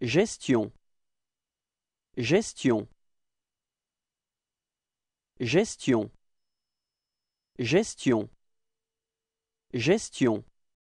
Gestion Gestion Gestion Gestion Gestion